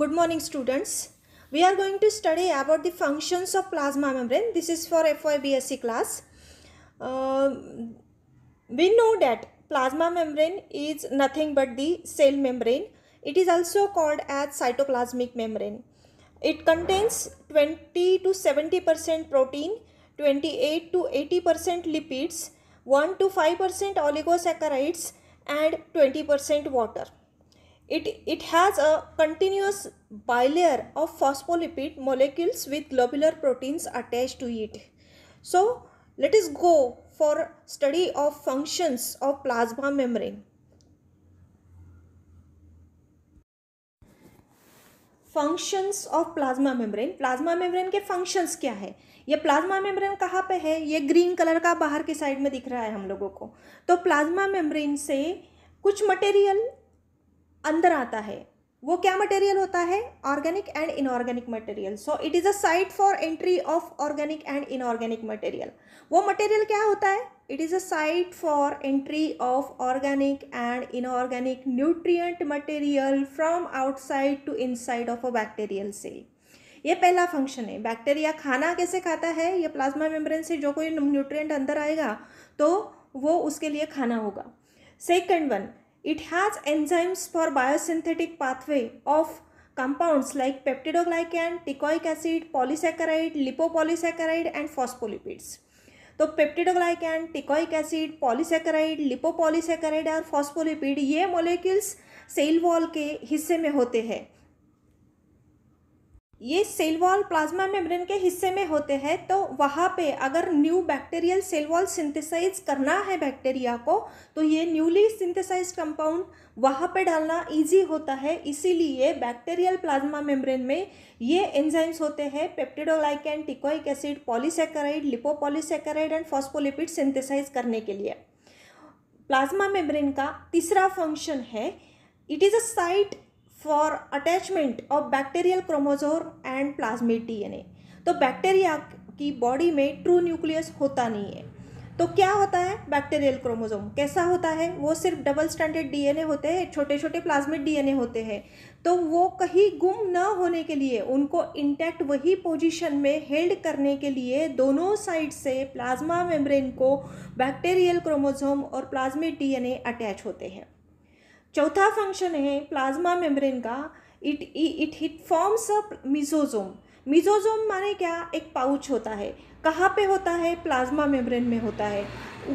Good morning students. We are going to study about the functions of plasma membrane. This is for FYBSC class. Uh, we know that plasma membrane is nothing but the cell membrane. It is also called as cytoplasmic membrane. It contains 20 to 70% protein, 28 to 80% lipids, 1 to 5% oligosaccharides and 20% water. it it has a continuous bilayer of phospholipid molecules with globular proteins attached to it so let us go for study of functions of plasma membrane functions of plasma membrane plasma membrane के functions क्या है ये plasma membrane कहाँ पे है ये green colour का बाहर के साइड में दिख रहा है हम लोगों को तो प्लाज्मा मेम्ब्रेन से कुछ मटेरियल अंदर आता है वो क्या मटेरियल होता है organic and inorganic material so it is a site for entry of organic and inorganic material वो मटेरियल क्या होता है it is a site for entry of organic and inorganic nutrient material from outside to inside of a bacterial cell ये पहला function है bacteria खाना कैसे खाता है या प्लाज्मा मेम्ब्रेन से जो कोई न्यूट्रिएंट अंदर आएगा तो वो उसके लिए खाना होगा second one It has enzymes for biosynthetic pathway of compounds like peptidoglycan, tecoic acid, polysaccharide, lipopolysaccharide and phospholipids. तो peptidoglycan teichoic acid polysaccharide lipopolysaccharide और फॉस्फोलिपिड ये मोलिक्यूल्स सेल वॉल के हिस्से में होते हैं ये सेल वॉल प्लाज्मा मेम्ब्रेन के हिस्से में होते हैं तो वहाँ पे अगर new bacterial cell wall synthesize करना है बैक्टीरिया को तो ये न्यूली सिंथेसाइज कंपाउंड वहाँ पे डालना इजी होता है इसीलिए बैक्टीरियल प्लाज्मा मेम्ब्रेन में ये एंजाइम्स होते हैं peptidoglycan teichoic acid polysaccharide lipopolysaccharide and phospholipid synthesize करने के लिए प्लाज्मा मेम्ब्रेन का तीसरा फंक्शन है it is a site for attachment of bacterial chromosome and plasmid DNA तो बैक्टीरिया की बॉडी में ट्रू न्यूक्लियस होता नहीं है तो क्या होता है बैक्टीरियल क्रोमोजोम कैसा होता है वो सिर्फ डबल स्टैंडर्ड डीएनए होते हैं छोटे छोटे प्लाज्मिक डीएनए होते हैं तो वो कहीं गुम न होने के लिए उनको इंटैक्ट वही पोजीशन में हेल्ड करने के लिए दोनों साइड से प्लाज्मा मेम्ब्रेन को बैक्टीरियल क्रोमोजोम और प्लाज्मिक डीएनए अटैच होते हैं चौथा फंक्शन है प्लाज्मा मेम्ब्रेन का it it it forms a mesosome mesosome माने क्या एक पाउच होता है कहाँ पे होता है प्लाज्मा मेम्ब्रेन में होता है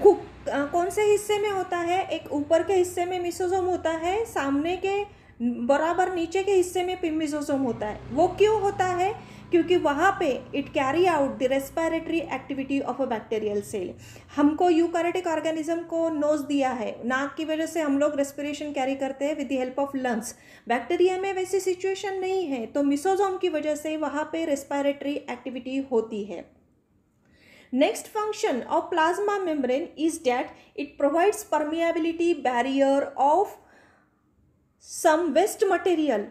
कौन से हिस्से में होता है एक ऊपर के हिस्से में मिसोजोम होता है सामने के बराबर नीचे के हिस्से में पिमिजोसोम होता है वो क्यों होता है क्योंकि वहाँ पे it carry out the respiratory activity of a bacterial cell हमको यूकैरियोटिक ऑर्गेनिज्म को नोज दिया है नाक की वजह से हम लोग रेस्पिरेशन कैरी करते हैं with the help of lungs bacteria में वैसी सिचुएशन नहीं है तो मिसोजोम की वजह से वहाँ पे रेस्पायरेटरी एक्टिविटी होती है next function of plasma membrane is that it provides permeability barrier of some waste material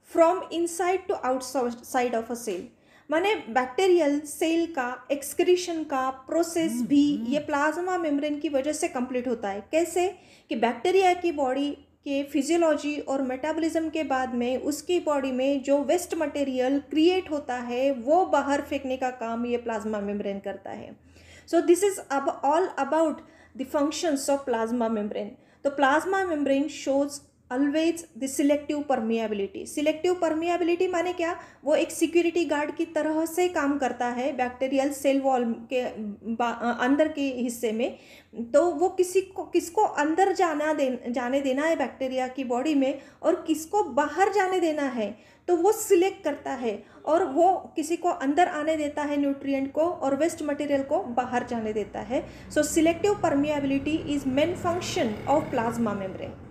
from inside to outside of a cell माने बैक्टीरियल सेल का एक्सक्रीशन का प्रोसेस हम्म, भी हम्म। ये प्लाज्मा मेम्ब्रेन की वजह से कंप्लीट होता है कैसे कि बैक्टीरिया की बॉडी के फिजियोलॉजी और मेटाबॉलिज्म के बाद में उसकी बॉडी में जो वेस्ट मटेरियल क्रिएट होता है वो बाहर फेंकने का काम ये प्लाज्मा मेम्ब्रेन करता है सो दिस इज़ अब all about the functions of plasma membrane तो plasma membrane shows always the selective permeability selective permeability माने क्या वो एक सिक्योरिटी गार्ड की तरह से काम करता है बैक्टीरियल सेल वॉल के अंदर के हिस्से में तो वो किसी को किसको अंदर जाना दे जाने देना है बैक्टीरिया की बॉडी में और किसको बाहर जाने देना है तो वो सिलेक्ट करता है और वो किसी को अंदर आने देता है न्यूट्रिएंट को और वेस्ट मटेरियल को बाहर जाने देता है so selective permeability is main function of plasma membrane